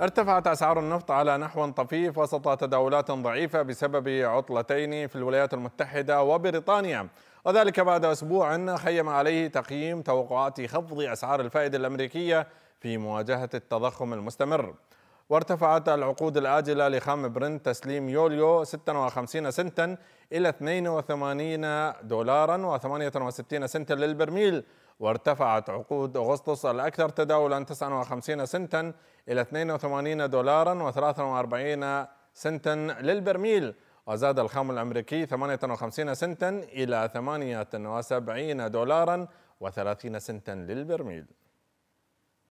ارتفعت أسعار النفط على نحو طفيف وسط تداولات ضعيفة بسبب عطلتين في الولايات المتحدة وبريطانيا وذلك بعد أسبوع خيم عليه تقييم توقعات خفض أسعار الفائدة الأمريكية في مواجهة التضخم المستمر وارتفعت العقود الآجلة لخام برنت تسليم يوليو 56 سنتا إلى 82 دولارا و68 سنتا للبرميل وارتفعت عقود أغسطس الأكثر تداولا 59 سنتا إلى 82 دولارا و43 سنتا للبرميل وزاد الخام الأمريكي 58 سنتا إلى 78 دولارا و30 سنتا للبرميل